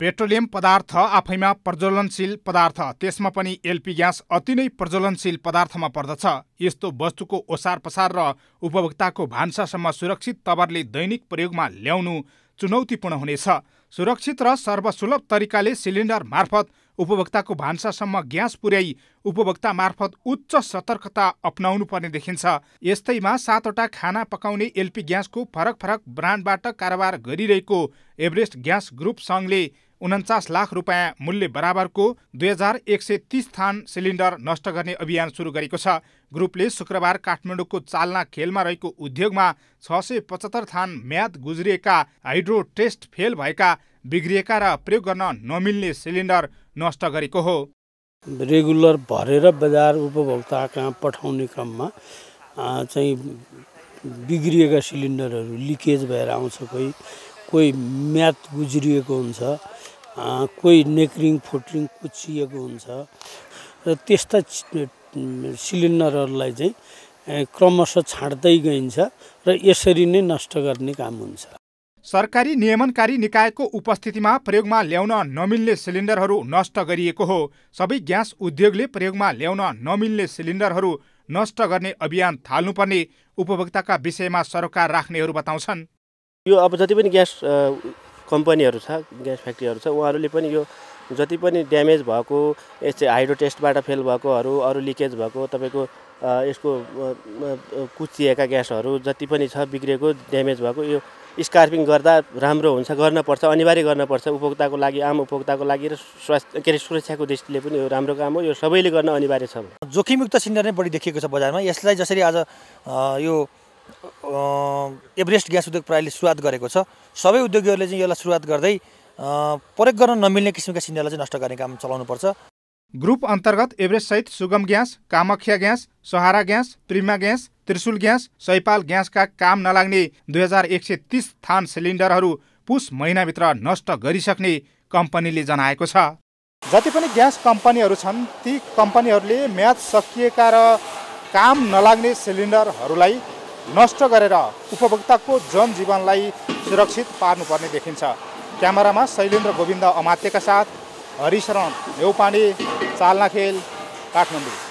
petroleum पदार्थ आफैमा प्रज्वलनशील पदार्थ त्यसमा पनि एलपी ग्यास अति नै प्रज्वलनशील पदार्थमा पर्दछ यस्तो वस्तुको ओसार पसार र उपभोक्ताको भान्सासम्म सुरक्षित तवरले दैनिक प्रयोगमा ल्याउनु चुनौतीपूर्ण हुनेछ सुरक्षित र सर्वसुलभ तरिकाले सिलिन्डर मार्फत उपभोक्ताको भान्सासम्म ग्यास पुर्याई उपभोक्ता मार्फत उच्च सतर्कता अप्नाउनु पर्ने देखिन्छ यस्तैमा सातवटा खाना पकाउने एलपी ग्यासको फरक फरक ब्रान्डबाट कारोबार गरिरहेको एभरेस्ट ग्यास ग्रुप सङ्घले उन्चास लाख रुपियाँ मूल्य बराबरको दुई हजार एक सय तिस थान सिलिन्डर नष्ट गर्ने अभियान सुरु गरेको छ ग्रुपले शुक्रबार काठमाडौँको चालना खेलमा रहेको उद्योगमा छ सय पचहत्तर थान म्याद गुज्रिएका हाइड्रो टेस्ट फेल भएका बिग्रिएका र प्रयोग गर्न नमिल्ने सिलिन्डर नष्ट गरेको हो रेगुलर भरेर बजार उपभोक्ता कहाँ पठाउने क्रममा चाहिँ बिग्रिएका सिलिन्डरहरू लिकेज भएर आउँछ कोही कोही म्याथ गुज्रिएको हुन्छ कोही नेक्रिङ फुट्रिङ कुचिएको हुन्छ र त्यस्ता सिलिन्डरहरूलाई चाहिँ क्रमशः छाँट्दै गइन्छ र यसरी नै नष्ट गर्ने काम हुन्छ सरकारी नियमनकारी निकायको उपस्थितिमा प्रयोगमा ल्याउन नमिल्ने सिलिन्डरहरू नष्ट गरिएको हो सबै ग्यास उद्योगले प्रयोगमा ल्याउन नमिल्ने सिलिन्डरहरू नष्ट गर्ने अभियान थाल्नुपर्ने उपभोक्ताका विषयमा सरकार राख्नेहरू बताउँछन् यो अब जति पनि ग्यास कम्पनीहरू छ ग्यास फ्याक्ट्रीहरू छ उहाँहरूले पनि यो जति पनि ड्यामेज भएको यस्तै हाइड्रो टेस्टबाट फेल भएकोहरू अरू लिकेज भएको तपाईँको यसको कुचिएका ग्यासहरू जति पनि छ बिग्रेको ड्यामेज भएको यो स्कार्पिङ गर्दा राम्रो हुन्छ गर्नपर्छ अनिवार्य गर्नपर्छ उपभोक्ताको लागि आम उपभोक्ताको लागि र स्वास्थ्य के अरे सुरक्षाको दृष्टिले पनि यो राम्रो काम हो यो सबैले गर्न अनिवार्य छ जोखिमयुक्त सिलिन्डर नै बढी देखिएको छ बजारमा यसलाई जसरी आज यो एभरेस्ट ग्यास उद्योग प्रणालीले सुरुवात गरेको छ सबै उद्योगीहरूले चाहिँ यसलाई सुरुवात गर्दै प्रयोग गर्न नमिल्ने किसिमका सिन्डरलाई चाहिँ नष्ट गर्ने काम चलाउनुपर्छ ग्रुप अन्तर्गत एभरेस्ट सहित Sugam gas Kamakhya gas Sahara gas Prima gas Trishul gas Saipal ग्यासका काम नलाग्ने दुई हजार एक सय तिस थान सिलिन्डरहरू पुस महिनाभित्र नष्ट गरिसक्ने कम्पनीले जनाएको छ जति पनि ग्यास कम्पनीहरू छन् ती कम्पनीहरूले म्याच सकिएका र काम नलाग्ने सिलिन्डरहरूलाई नष्ट गरेर उपभोक्ताको जनजीवनलाई सुरक्षित पार्नुपर्ने देखिन्छ क्यामेरामा शैलेन्द्र गोविन्द अमात्यका साथ हरिशरण नेौपाने चालनाखेल काठमाडौँ